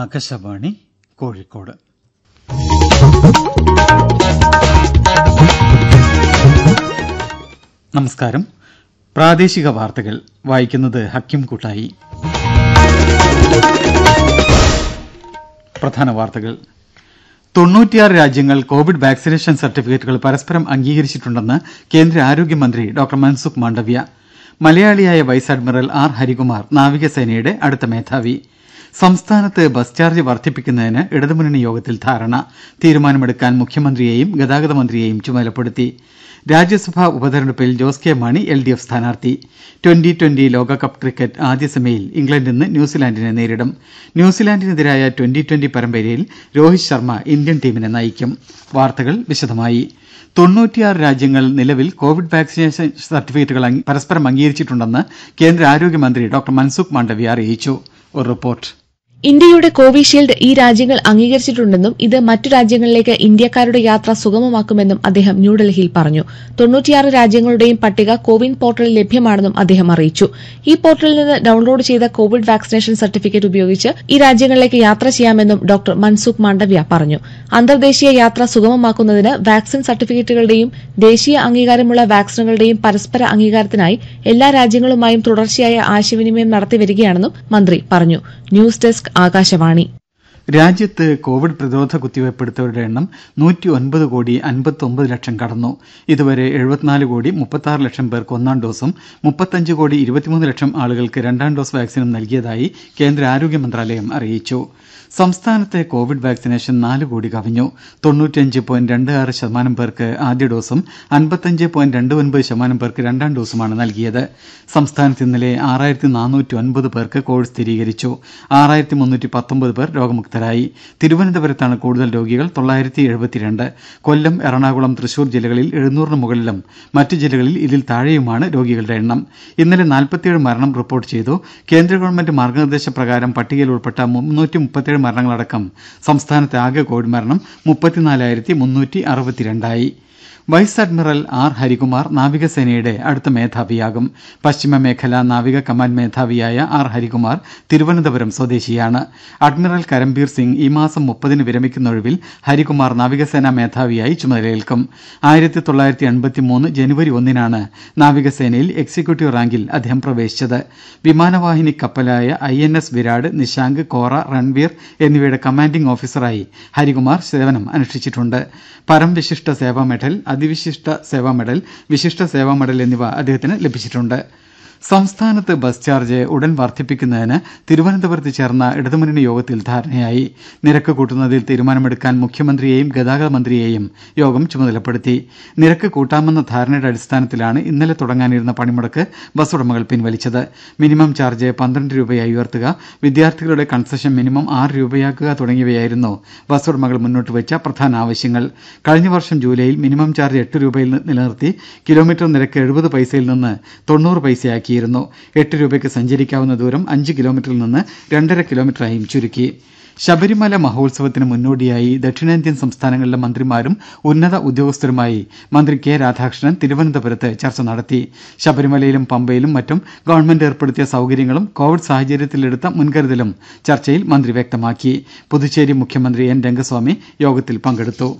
ആകാശവാണി കോഴിക്കോട് നമസ്കാരം പ്രാദേശിക വാർത്തകൾ വായിക്കുന്നത് ഹക്കിം കൂട്ടായി പ്രധാന വാർത്തകൾ തൊണ്ണൂറ്റിയാറ് രാജ്യങ്ങൾ കോവിഡ് വാക്സിനേഷൻ സർട്ടിഫിക്കറ്റുകൾ പരസ്പരം അംഗീകരിച്ചിട്ടുണ്ടെന്ന് കേന്ദ്ര ആരോഗ്യമന്ത്രി ഡോക്ടർ മൻസുഖ് മാണ്ഡവ്യ മലയാളിയായ വൈസ് അഡ്മിറൽ ആർ ഹരികുമാർ നാവികസേനയുടെ അടുത്ത മേധാവി ദേദ സംസ്ഥാനത്ത് ബസ് ചാർജ് വർദ്ധിപ്പിക്കുന്നതിന് ഇടതുമുന്നണി യോഗത്തിൽ ധാരണ തീരുമാനമെടുക്കാൻ മുഖ്യമന്ത്രിയെയും ഗതാഗത മന്ത്രിയെയും ചുമതലപ്പെടുത്തി രാജ്യസഭാ ഉപതെരഞ്ഞെടുപ്പിൽ Jose K Mani L D F സ്ഥാനാർത്ഥി ട്വന്റി ട്വന്റി ലോകകപ്പ് ക്രിക്കറ്റ് ആദ്യ സെമിയിൽ ഇംഗ്ലണ്ട് ഇന്ന് ന്യൂസിലാന്റിനെ നേരിടും ന്യൂസിലാന്റിനെതിരായ ട്വന്റി ട്വന്റി പരമ്പരയിൽ രോഹിത് ശർമ്മ ഇന്ത്യൻ ടീമിനെ നയിക്കും വാർത്തകൾ വിശദമായി തൊണ്ണൂറ്റിയാറ് രാജ്യങ്ങൾ നിലവിൽ കോവിഡ് വാക്സിനേഷൻ സർട്ടിഫിക്കറ്റുകൾ പരസ്പരം അംഗീകരിച്ചിട്ടുണ്ടെന്ന് കേന്ദ്ര ആരോഗ്യമന്ത്രി ഡോക്ടർ മൻസുഖ് മാണ്ഡവ്യ അറിയിച്ചു ഒരു റിപ്പോർട്ട് ഇന്ത്യയുടെ കോവിഷീൽഡ് ഈ രാജ്യങ്ങൾ അംഗീകരിച്ചിട്ടുണ്ടെന്നും ഇത് മറ്റു രാജ്യങ്ങളിലേക്ക് ഇന്ത്യക്കാരുടെ യാത്ര സുഗമമാക്കുമെന്നും അദ്ദേഹം ന്യൂഡൽഹിയിൽ പറഞ്ഞു തൊണ്ണൂറ്റിയാറ് രാജ്യങ്ങളുടെയും പട്ടിക കോവിൻ പോർട്ടലിൽ ലഭ്യമാണെന്നും അദ്ദേഹം അറിയിച്ചു ഈ പോർട്ടലിൽ നിന്ന് ഡൌൺലോഡ് ചെയ്ത കോവിഡ് വാക്സിനേഷൻ സർട്ടിഫിക്കറ്റ് ഉപയോഗിച്ച് ഈ രാജ്യങ്ങളിലേക്ക് യാത്ര ചെയ്യാമെന്നും ഡോക്ടർ മൻസുഖ് മാണ്ഡവ്യ പറഞ്ഞു അന്തർദേശീയ യാത്ര സുഗമമാക്കുന്നതിന് വാക്സിൻ സർട്ടിഫിക്കറ്റുകളുടെയും ദേശീയ അംഗീകാരമുള്ള വാക്സിനുകളുടെയും പരസ്പര അംഗീകാരത്തിനായി എല്ലാ രാജ്യങ്ങളുമായും തുടർച്ചയായ ആശയവിനിമയം നടത്തിവരികയാണെന്നും മന്ത്രി പറഞ്ഞു ന്യൂസ് ഡെസ്ക് ആകാശവാണി ദേദ രാജ്യത്ത് കോവിഡ് പ്രതിരോധ എടുത്തവരുടെ എണ്ണം കോടി ലക്ഷം കടന്നു ഇതുവരെ കോടി ലക്ഷം പേർക്ക് ഒന്നാം ഡോസും കോടി ലക്ഷം ആളുകൾക്ക് രണ്ടാം ഡോസ് വാക്സിനും നൽകിയതായി കേന്ദ്ര ആരോഗ്യ മന്ത്രാലയം അറിയിച്ചു സംസ്ഥാനത്തെ കോവിഡ് വാക്സിനേഷൻ നാല് കോടി കവിഞ്ഞു ശതമാനം പേർക്ക് ആദ്യ ഡോസും ശതമാനം പേർക്ക് രണ്ടാം ഡോസുമാണ് നൽകിയത് സംസ്ഥാനത്ത് ഇന്നലെ പേർക്ക് കോവിഡ് സ്ഥിരീകരിച്ചു പേർ രോഗമുക്തി വിമുക്തരായി തിരുവനന്തപുരത്താണ് കൂടുതൽ രോഗികൾ കൊല്ലം എറണാകുളം തൃശൂർ ജില്ലകളിൽ എഴുന്നൂറിന് മുകളിലും മറ്റു ജില്ലകളിൽ ഇതിൽ താഴെയുമാണ് രോഗികളുടെ എണ്ണം ഇന്നലെ നാൽപ്പത്തിയേഴ് മരണം റിപ്പോർട്ട് ചെയ്തു കേന്ദ്ര ഗവൺമെന്റ് മാർഗനിർദ്ദേശ പ്രകാരം പട്ടികയിൽ ഉൾപ്പെട്ട മരണങ്ങളടക്കം സംസ്ഥാനത്തെ ആകെ കോവിഡ് മരണം ആയി വൈസ് അഡ്മിറൽ ആർ ഹരികുമാർ നാവികസേനയുടെ അടുത്ത മേധാവിയാകും പശ്ചിമ മേഖലാ നാവിക കമാൻഡ് മേധാവിയായ ആർ ഹരികുമാർ തിരുവനന്തപുരം സ്വദേശിയാണ് അഡ്മിറൽ കരംബീർ സിംഗ് ഈ മാസം മുപ്പതിന് വിരമിക്കുന്ന ഒഴിവിൽ ഹരികുമാർ നാവികസേനാ മേധാവിയായി ചുമതലയേൽക്കും ജനുവരി ഒന്നിനാണ് നാവികസേനയിൽ എക്സിക്യൂട്ടീവ് റാങ്കിൽ അദ്ദേഹം പ്രവേശിച്ചത് വിമാനവാഹിനി കപ്പലായ I N S Viraat Nishank Kora Ranvir എന്നിവയുടെ കമാൻഡിംഗ് ഓഫീസറായി ഹരികുമാർ സേവനം അനുഷ്ഠിച്ചിട്ടുണ്ട് പരംവിശിഷ്ട സേവാ മെഡൽ അതിവിശിഷ്ട സേവാ മെഡൽ വിശിഷ്ട സേവാ മെഡൽ എന്നിവ അദ്ദേഹത്തിന് ലഭിച്ചിട്ടുണ്ട് ദേദ സംസ്ഥാനത്ത് ബസ് ചാർജ് ഉടൻ വർദ്ധിപ്പിക്കുന്നതിന് തിരുവനന്തപുരത്ത് ചേർന്ന ഇടതുമുന്നണി യോഗത്തിൽ ധാരണയായി നിരക്ക് കൂട്ടുന്നതിൽ തീരുമാനമെടുക്കാൻ മുഖ്യമന്ത്രിയെയും ഗതാഗത മന്ത്രിയെയും യോഗം ചുമതലപ്പെടുത്തി നിരക്ക് കൂട്ടാമെന്ന ധാരണയുടെ അടിസ്ഥാനത്തിലാണ് ഇന്നലെ തുടങ്ങാനിരുന്ന പണിമുടക്ക് ബസ് ഉടമകൾ പിൻവലിച്ചത് മിനിമം ചാർജ് പന്ത്രണ്ട് രൂപയായി ഉയർത്തുക വിദ്യാർത്ഥികളുടെ കൺസഷൻ മിനിമം ആറ് രൂപയാക്കുക തുടങ്ങിയവയായിരുന്നു ബസ് ഉടമകൾ മുന്നോട്ട് വെച്ച പ്രധാന ആവശ്യങ്ങൾ കഴിഞ്ഞ വർഷം ജൂലൈയിൽ മിനിമം ചാർജ് എട്ട് രൂപയിൽ നിലനിർത്തി കിലോമീറ്റർ നിരക്ക് എഴുപത് പൈസയിൽ നിന്ന് തൊണ്ണൂറ് പൈസയാക്കി ചുരുക്കിയിരുന്നു എട്ട് രൂപയ്ക്ക് സഞ്ചരിക്കാവുന്ന ദൂരം അഞ്ച് കിലോമീറ്ററിൽ നിന്ന് രണ്ടര കിലോമീറ്ററായും ചുരുക്കി ശബരിമല മഹോത്സവത്തിന് മുന്നോടിയായി ദക്ഷിണേന്ത്യൻ സംസ്ഥാനങ്ങളിലെ മന്ത്രിമാരും ഉന്നത ഉദ്യോഗസ്ഥരുമായി മന്ത്രി കെ രാധാകൃഷ്ണൻ തിരുവനന്തപുരത്ത് ചർച്ച നടത്തി ശബരിമലയിലും പമ്പയിലും മറ്റും ഗവൺമെന്റ് ഏർപ്പെടുത്തിയ സൌകര്യങ്ങളും കോവിഡ് സാഹചര്യത്തിലെടുത്ത മുൻകരുതലും ചർച്ചയിൽ മന്ത്രി വ്യക്തമാക്കി പുതുച്ചേരി മുഖ്യമന്ത്രി എൻ രംഗസ്വാമി യോഗത്തിൽ പങ്കെടുത്തു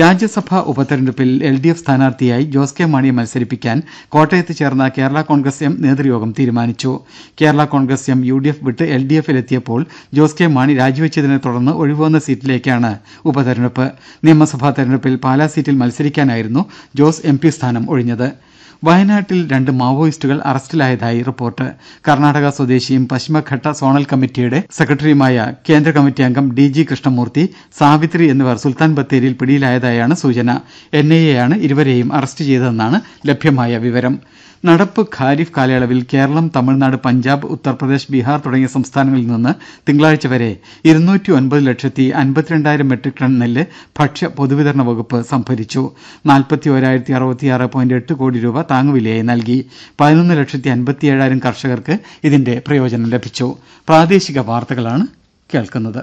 രാജ്യസഭ രാജ്യസഭാ ഉപതെരഞ്ഞെടുപ്പിൽ എൽ ഡി എഫ് സ്ഥാനാർത്ഥിയായി ജോസ് കെ മാണിയെ മത്സരിപ്പിക്കാൻ കോട്ടയത്ത് ചേർന്ന കേരള കോൺഗ്രസ് എം നേതൃയോഗം തീരുമാനിച്ചു Kerala Congress M U D F വിട്ട് എൽ ഡി എഫിലെത്തിയപ്പോൾ ജോസ് കെ മാണി രാജിവെച്ചതിനെ തുടർന്ന് ഒഴിവുവന്ന സീറ്റിലേക്കാണ് ഉപതെരഞ്ഞെടുപ്പ് നിയമസഭാ തെരഞ്ഞെടുപ്പിൽ പാലാ സീറ്റിൽ മത്സരിക്കാനായിരുന്നു ജോസ് എം പി സ്ഥാനം ഒഴിഞ്ഞത് വയനാട്ടിൽ രണ്ട് മാവോയിസ്റ്റുകൾ അറസ്റ്റിലായതായി റിപ്പോർട്ട് കർണാടക സ്വദേശിയും പശ്ചിമഘട്ട സോണൽ കമ്മിറ്റിയുടെ സെക്രട്ടറിയുമായ കേന്ദ്ര കമ്മിറ്റി അംഗം ഡി ജി കൃഷ്ണമൂർത്തി സാവിത്രി എന്നിവർ സുൽത്താൻ ബത്തേരിയിൽ പിടിയിലായത് നടത്തിയതായാണ് സൂചന എൻ ഐ എ ആണ് ഇരുവരെയും അറസ്റ്റ് ചെയ്തതെന്നാണ് ലഭ്യമായ വിവരം നടപ്പ് ഖാരിഫ് കാലയളവിൽ കേരളം തമിഴ്നാട് പഞ്ചാബ് ഉത്തർപ്രദേശ് ബീഹാർ തുടങ്ങിയ സംസ്ഥാനങ്ങളിൽ നിന്ന് തിങ്കളാഴ്ച വരെ ഇരുന്നൂറ്റി ഒൻപത് ലക്ഷത്തി അൻപത്തിരണ്ടായിരം മെട്രിക് ടൺ നെല്ല് ഭക്ഷ്യ പൊതുവിതരണ വകുപ്പ് സംഭരിച്ചു എട്ട് കോടി രൂപ താങ്ങുവിലയായി നൽകി പതിനൊന്ന് ലക്ഷത്തി അൻപത്തിയേഴായിരം കർഷകർക്ക് ഇതിന്റെ പ്രയോജനം ലഭിച്ചു പ്രാദേശിക വാർത്തകളാണ് കേൾക്കുന്നത്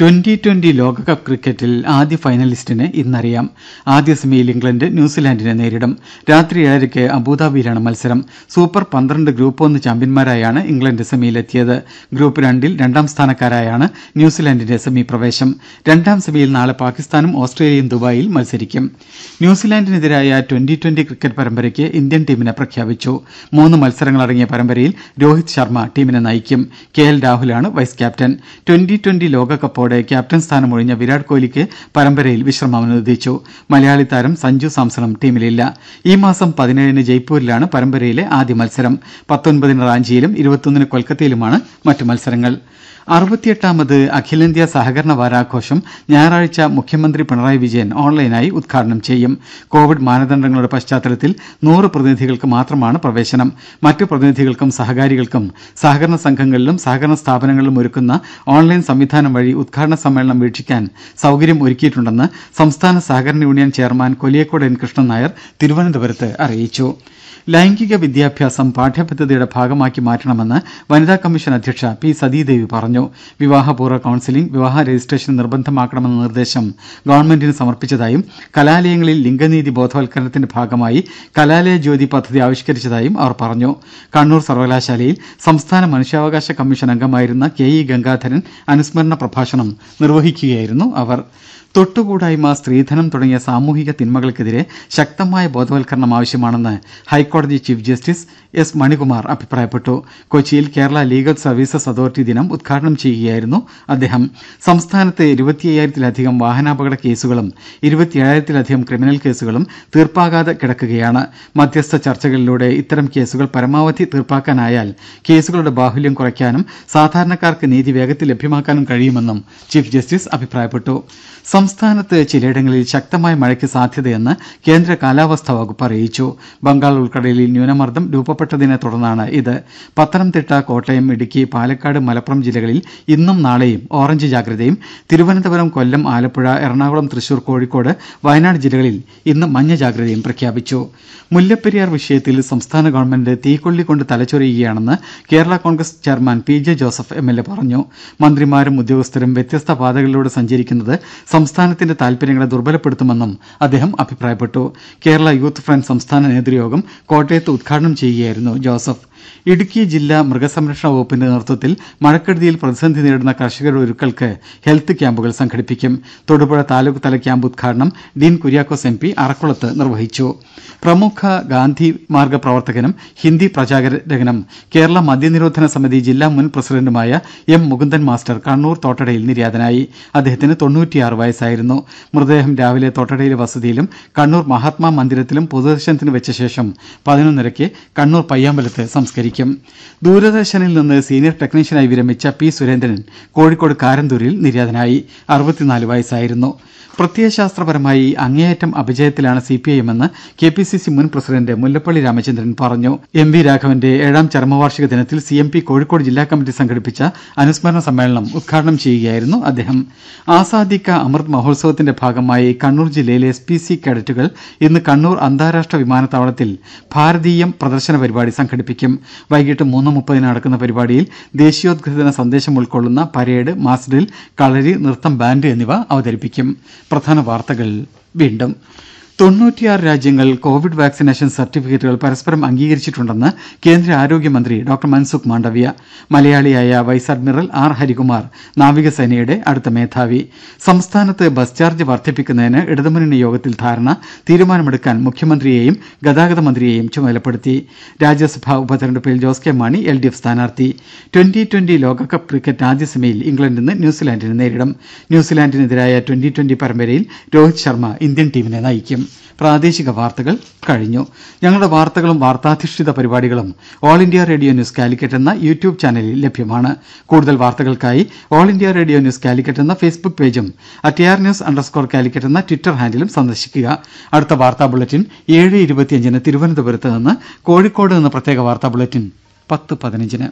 ട്വന്റി ട്വന്റി ലോകകപ്പ് ക്രിക്കറ്റിൽ ആദ്യ ഫൈനലിസ്റ്റിനെ ഇന്നറിയാം ആദ്യ സെമിയിൽ ഇംഗ്ലണ്ട് ന്യൂസിലാന്റിനെ നേരിടും രാത്രി ഏഴരയ്ക്ക് അബുദാബിയിലാണ് മത്സരം സൂപ്പർ പന്ത്രണ്ട് ഗ്രൂപ്പ് ഒന്ന് ചാമ്പ്യന്മാരായാണ് ഇംഗ്ലണ്ട് സെമിയിലെത്തിയത് ഗ്രൂപ്പ് രണ്ടിൽ രണ്ടാം സ്ഥാനക്കാരായാണ് ന്യൂസിലാന്റിന്റെ സെമി പ്രവേശം രണ്ടാം സെമിയിൽ നാളെ പാകിസ്ഥാനും ഓസ്ട്രേലിയയും ദുബായിൽ മത്സരിക്കും ന്യൂസിലാന്റിനെതിരായ ട്വന്റി ട്വന്റി ക്രിക്കറ്റ് പരമ്പരയ്ക്ക് ഇന്ത്യൻ ടീമിനെ പ്രഖ്യാപിച്ചു മൂന്ന് മത്സരങ്ങളടങ്ങിയ പരമ്പരയിൽ രോഹിത് ശർമ്മ ടീമിനെ നയിക്കും കെ എൽ രാഹുലാണ് വൈസ് ക്യാപ്റ്റൻ ട്വന്റി ട്വന്റി ലോകകപ്പോടെ തോൽവിയോടെ ക്യാപ്റ്റൻ സ്ഥാനം ഒഴിഞ്ഞ വിരാട് കോഹ്ലിക്ക് പരമ്പരയിൽ വിശ്രമം അനുവദിച്ചു മലയാളി താരം സഞ്ജു സാംസണും ടീമിലില്ല ഈ മാസം പതിനേഴിന് ജയ്പൂരിലാണ് പരമ്പരയിലെ ആദ്യ മത്സരം പത്തൊൻപതിന് റാഞ്ചിയിലും ഇരുപത്തിയൊന്നിന് കൊൽക്കത്തയിലുമാണ് മറ്റ് മത്സരങ്ങൾ അറുപത്തിയെട്ടാമത് അഖിലേന്ത്യാ സഹകരണ വാരാഘോഷം ഞായറാഴ്ച മുഖ്യമന്ത്രി പിണറായി വിജയൻ ഓൺലൈനായി ഉദ്ഘാടനം ചെയ്യും കോവിഡ് മാനദണ്ഡങ്ങളുടെ പശ്ചാത്തലത്തിൽ നൂറ് പ്രതിനിധികൾക്ക് മാത്രമാണ് പ്രവേശനം മറ്റ് പ്രതിനിധികൾക്കും സഹകാരികൾക്കും സഹകരണ സംഘങ്ങളിലും സഹകരണ സ്ഥാപനങ്ങളിലും ഒരുക്കുന്ന ഓൺലൈൻ സംവിധാനം വഴി ഉദ്ഘാടന സമ്മേളനം വീക്ഷിക്കാൻ സൌകര്യം ഒരുക്കിയിട്ടുണ്ടെന്ന് സംസ്ഥാന സഹകരണ union chairman Koliyakode N Krishnan Nair തിരുവനന്തപുരത്ത് അറിയിച്ചു ലൈംഗിക വിദ്യാഭ്യാസം പാഠ്യപദ്ധതിയുടെ ഭാഗമാക്കി മാറ്റണമെന്ന് വനിതാ കമ്മീഷൻ അധ്യക്ഷ പി സതീദേവി പറഞ്ഞു വിവാഹപൂർവ്വ കൌൺസിലിംഗ് വിവാഹ രജിസ്ട്രേഷൻ നിർബന്ധമാക്കണമെന്ന നിർദ്ദേശം ഗവൺമെന്റിന് സമർപ്പിച്ചതായും കലാലയങ്ങളിൽ ലിംഗനീതി ബോധവൽക്കരണത്തിന്റെ ഭാഗമായി കലാലയ ജ്യോതി പദ്ധതി ആവിഷ്കരിച്ചതായും അവർ പറഞ്ഞു കണ്ണൂർ സർവകലാശാലയിൽ സംസ്ഥാന മനുഷ്യാവകാശ കമ്മീഷൻ അംഗമായിരുന്ന കെ ഇ ഗംഗാധരൻ അനുസ്മരണ പ്രഭാഷണം നിർവഹിക്കുകയായിരുന്നു അവർ തൊട്ടുകൂടായ്മ സ്ത്രീധനം തുടങ്ങിയ സാമൂഹിക തിന്മകൾക്കെതിരെ ശക്തമായ ബോധവൽക്കരണം ആവശ്യമാണെന്ന് ഹൈക്കോടതി ചീഫ് ജസ്റ്റിസ് എസ് മണികുമാർ അഭിപ്രായപ്പെട്ടു കൊച്ചിയിൽ കേരള ലീഗൽ സർവീസസ് അതോറിറ്റി ദിനം ഉദ്ഘാടനം ചെയ്യുകയായിരുന്നു അദ്ദേഹം സംസ്ഥാനത്ത് ഇരുപത്തിയ്യായിരത്തിലധികം വാഹനാപകട കേസുകളും ഇരുപത്തിയേഴായിരത്തിലധികം ക്രിമിനൽ കേസുകളും തീർപ്പാകാതെ കിടക്കുകയാണ് മധ്യസ്ഥ ചർച്ചകളിലൂടെ ഇത്തരം കേസുകൾ പരമാവധി തീർപ്പാക്കാനായാൽ കേസുകളുടെ ബാഹുല്യം കുറയ്ക്കാനും സാധാരണക്കാർക്ക് നീതി വേഗത്തിൽ ലഭ്യമാക്കാനും കഴിയുമെന്നും ചീഫ് ജസ്റ്റിസ് അഭിപ്രായപ്പെട്ടു ദേദ സംസ്ഥാനത്ത് ചിലയിടങ്ങളിൽ ശക്തമായ മഴയ്ക്ക് സാധ്യതയെന്ന് കേന്ദ്ര കാലാവസ്ഥാ വകുപ്പ് അറിയിച്ചു ബംഗാൾ ഉൾക്കടലിൽ ന്യൂനമർദ്ദം രൂപപ്പെട്ടതിനെ ഇത് പത്തനംതിട്ട കോട്ടയം ഇടുക്കി പാലക്കാട് മലപ്പുറം ജില്ലകളിൽ ഇന്നും നാളെയും ഓറഞ്ച് ജാഗ്രതയും തിരുവനന്തപുരം കൊല്ലം ആലപ്പുഴ എറണാകുളം തൃശൂർ കോഴിക്കോട് വയനാട് ജില്ലകളിൽ ഇന്ന് മഞ്ഞ ജാഗ്രതയും പ്രഖ്യാപിച്ചു മുല്ലപ്പെരിയാർ വിഷയത്തിൽ സംസ്ഥാന ഗവൺമെന്റ് തീക്കൊള്ളിക്കൊണ്ട് തലചൊരിയുകയാണെന്ന് Kerala Congress chairman P J Joseph M L A പറഞ്ഞു മന്ത്രിമാരും ഉദ്യോഗസ്ഥരും വ്യത്യസ്ത പാതകളിലൂടെ സഞ്ചരിക്കുന്നത് സംസ്ഥാനത്തിന്റെ താൽപര്യങ്ങളെ ദുർബലപ്പെടുത്തുമെന്നും അദ്ദേഹം അഭിപ്രായപ്പെട്ടു കേരള യൂത്ത് ഫ്രണ്ട് സംസ്ഥാന നേതൃയോഗം കോട്ടയത്ത് ഉദ്ഘാടനം ചെയ്യുകയായിരുന്നു ജോസഫ് ദേദ ഇടുക്കി ജില്ലാ മൃഗസംരക്ഷണ വകുപ്പിന്റെ നേതൃത്വത്തിൽ മഴക്കെടുതിയിൽ പ്രതിസന്ധി നേരിടുന്ന കർഷകരുടെ ഒരുക്കൾക്ക് ഹെൽത്ത് ക്യാമ്പുകൾ സംഘടിപ്പിക്കും തൊടുപുഴ താലൂക്ക് തല ക്യാമ്പ് ഉദ്ഘാടനം ഡീൻ കുര്യാക്കോസ് എം പി അറക്കുളത്ത് നിർവഹിച്ചു പ്രമുഖ ഗാന്ധിമാർഗ്ഗ പ്രവർത്തകനും ഹിന്ദി പ്രചാരകനും കേരള മദ്യനിരോധന സമിതി ജില്ലാ മുൻ പ്രസിഡന്റുമായ എം മുകുന്ദൻ മാസ്റ്റർ കണ്ണൂർ തോട്ടടയിൽ നിര്യാതനായി അദ്ദേഹത്തിന് തൊണ്ണൂറ്റിയാറ് വയസ്സായിരുന്നു മൃതദേഹം രാവിലെ തോട്ടടയിലെ വസതിയിലും കണ്ണൂർ മഹാത്മാ മന്ദിരത്തിലും പൊതുദർശനത്തിന് വെച്ച ശേഷം പതിനൊന്നരയ്ക്ക് കണ്ണൂർ പയ്യാമ്പലത്ത് സംസ്കരിക്കും സംസ്കരിക്കും ദൂരദർശനിൽ നിന്ന് സീനിയർ ടെക്നീഷ്യനായി വിരമിച്ച പി സുരേന്ദ്രൻ കോഴിക്കോട് കാരന്തൂരിൽ നിര്യാതനായി വയസ്സായിരുന്നു പ്രത്യയശാസ്ത്രപരമായി അങ്ങേയറ്റം അപജയത്തിലാണ് സിപിഐഎമ്മെന്ന് കെ പി സി സി മുൻ പ്രസിഡന്റ് മുല്ലപ്പള്ളി രാമചന്ദ്രൻ പറഞ്ഞു എം വി രാഘവന്റെ ഏഴാം ചരമവാർഷിക ദിനത്തിൽ സി എം പി കോഴിക്കോട് ജില്ലാ കമ്മിറ്റി സംഘടിപ്പിച്ച അനുസ്മരണ സമ്മേളനം ഉദ്ഘാടനം ചെയ്യുകയായിരുന്നു അദ്ദേഹം ആസാദിക്ക അമൃത് മഹോത്സവത്തിന്റെ ഭാഗമായി കണ്ണൂർ ജില്ലയിലെ എസ് പി സി കേഡറ്റുകൾ ഇന്ന് കണ്ണൂർ അന്താരാഷ്ട്ര വിമാനത്താവളത്തിൽ ഭാരതീയം പ്രദർശന പരിപാടി സംഘടിപ്പിക്കും വൈകിട്ട് മൂന്ന് മുപ്പതിന് നടക്കുന്ന പരിപാടിയിൽ ദേശീയോദ്ഗ്രഥന സന്ദേശം ഉൾക്കൊള്ളുന്ന പരേഡ് മാസ്ഡ്രിൽ കളരി നൃത്തം ബാൻഡ് എന്നിവ അവതരിപ്പിക്കും തൊണ്ണൂറ്റിയാറ് രാജ്യങ്ങൾ കോവിഡ് വാക്സിനേഷൻ സർട്ടിഫിക്കറ്റുകൾ പരസ്പരം അംഗീകരിച്ചിട്ടുണ്ടെന്ന് കേന്ദ്ര ആരോഗ്യമന്ത്രി ഡോക്ടർ മൻസുഖ് മാണ്ഡവ്യ മലയാളിയായ വൈസ് അഡ്മിറൽ ആർ ഹരികുമാർ നാവികസേനയുടെ അടുത്ത മേധാവി സംസ്ഥാനത്ത് ബസ് ചാർജ് വർദ്ധിപ്പിക്കുന്നതിന് ഇടതുമുന്നണി യോഗത്തിൽ ധാരണ തീരുമാനമെടുക്കാൻ മുഖ്യമന്ത്രിയെയും ഗതാഗത മന്ത്രിയെയും ചുമതലപ്പെടുത്തി രാജ്യസഭാ ഉപതെരഞ്ഞെടുപ്പിൽ Jose K Mani L D F സ്ഥാനാർത്ഥി ട്വന്റി ട്വന്റി ലോകകപ്പ് ക്രിക്കറ്റ് ആദ്യ സെമിയിൽ ഇംഗ്ലണ്ട് ഇന്ന് ന്യൂസിലാൻഡിനെ നേരിടും ന്യൂസിലാന്റിനെതിരായ ട്വന്റി ട്വന്റി പരമ്പരയിൽ രോഹിത് ശർമ്മ ഇന്ത്യൻ ടീമിനെ നയിക്കും പ്രാദേശിക വാർത്തകൾ കഴിഞ്ഞു ഞങ്ങളുടെ വാർത്തകളും വാർത്താധിഷ്ഠിത പരിപാടികളും All India Radio News Calicut എന്ന യൂട്യൂബ് ചാനലിൽ ലഭ്യമാണ് കൂടുതൽ വാർത്തകൾക്കായി All India Radio News Calicut എന്ന ഫേസ്ബുക്ക് പേജും ആർ ന്യൂസ് അണ്ടർസ്കോർ കാലിക്കറ്റ് എന്ന ട്വിറ്റർ ഹാൻഡിലും സന്ദർശിക്കുക അടുത്ത വാർത്താ ബുള്ളറ്റിൻ ഏഴ് ഇരുപത്തിയഞ്ചിന് തിരുവനന്തപുരത്ത് നിന്ന് കോഴിക്കോട് എന്ന പ്രത്യേക വാർത്താ ബുള്ളറ്റിൻ പത്ത് പതിനഞ്ചിന്